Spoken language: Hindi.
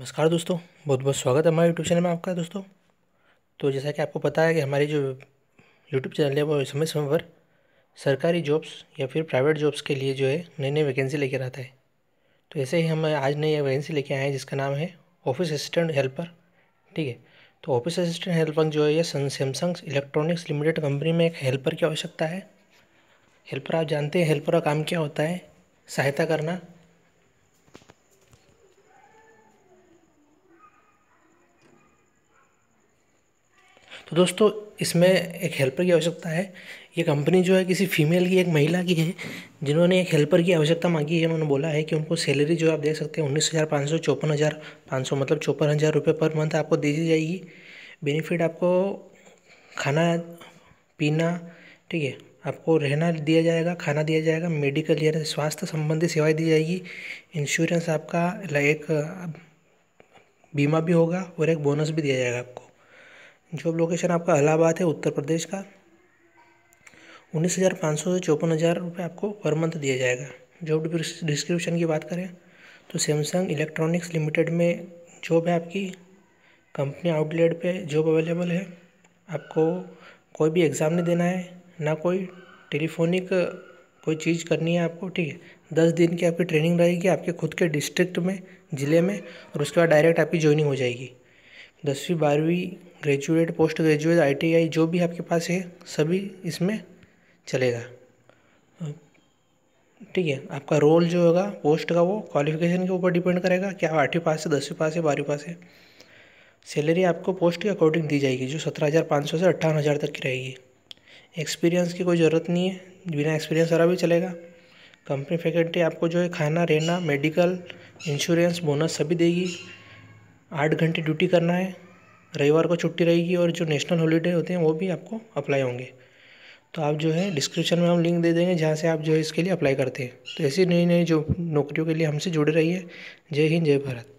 नमस्कार दोस्तों बहुत बहुत स्वागत है हमारे यूट्यूब चैनल में आपका दोस्तों तो जैसा कि आपको पता है कि हमारी जो यूट्यूब चैनल है वो समय समय पर सरकारी जॉब्स या फिर प्राइवेट जॉब्स के लिए जो है नई नई वैकेंसी लेकर आता है तो ऐसे ही हम आज नई वैकेंसी लेके आए हैं जिसका नाम है ऑफिस असिस्टेंट हेल्पर ठीक है तो ऑफिस असिस्टेंट हेल्पर जो है ये सैमसंग इलेक्ट्रॉनिक्स लिमिटेड कंपनी में एक हेल्पर की आवश्यकता है हेल्पर आप जानते हैं हेल्पर का काम क्या होता है सहायता करना तो दोस्तों इसमें एक हेल्पर की आवश्यकता है ये कंपनी जो है किसी फीमेल की एक महिला की है जिन्होंने एक हेल्पर की आवश्यकता मांगी है उन्होंने बोला है कि उनको सैलरी जो आप देख सकते हैं उन्नीस हज़ार पाँच सौ चौपन हज़ार पाँच सौ मतलब चौपन हज़ार रुपये पर मंथ आपको दे दी जाएगी बेनिफिट आपको खाना पीना ठीक है आपको रहना दिया जाएगा खाना दिया जाएगा मेडिकल या स्वास्थ्य संबंधी सेवाएँ दी जाएगी इंश्योरेंस आपका एक बीमा भी होगा और एक बोनस भी दिया जाएगा आपको जॉब लोकेशन आपका इलाहाबाद है उत्तर प्रदेश का उन्नीस हज़ार पाँच सौ से चौपन हज़ार रुपये आपको पर मंथ दिया जाएगा जॉब डिस्क्रिप्शन की बात करें तो सैमसंग इलेक्ट्रॉनिक्स लिमिटेड में जॉब है आपकी कंपनी आउटलेट पे जॉब अवेलेबल है आपको कोई भी एग्ज़ाम नहीं देना है ना कोई टेलीफोनिक कोई चीज़ करनी है आपको ठीक है दस दिन की आपकी ट्रेनिंग रहेगी आपके खुद के डिस्ट्रिक्ट में ज़िले में और उसके बाद डायरेक्ट आपकी ज्वाइनिंग हो जाएगी दसवीं बारहवीं ग्रेजुएट पोस्ट ग्रेजुएट आई जो भी आपके पास है सभी इसमें चलेगा ठीक है आपका रोल जो होगा पोस्ट का वो क्वालिफिकेशन के ऊपर डिपेंड करेगा क्या आठवीं पास है दसवीं पास है बारहवीं पास है सैलरी आपको पोस्ट के अकॉर्डिंग दी जाएगी जो सत्रह हज़ार पाँच सौ से अट्ठावन हज़ार तक की रहेगी एक्सपीरियंस की कोई ज़रूरत नहीं है बिना एक्सपीरियंस वाला भी चलेगा कंपनी फैकल्टी आपको जो है खाना रहना मेडिकल इंश्योरेंस बोनस सभी देगी आठ घंटे ड्यूटी करना है रविवार को छुट्टी रहेगी और जो नेशनल हॉलीडे होते हैं वो भी आपको अप्लाई होंगे तो आप जो है डिस्क्रिप्शन में हम लिंक दे देंगे जहाँ से आप जो है इसके लिए अप्लाई करते हैं तो ऐसी नई नई जो नौकरियों के लिए हमसे जुड़े रहिए जय हिंद जय भारत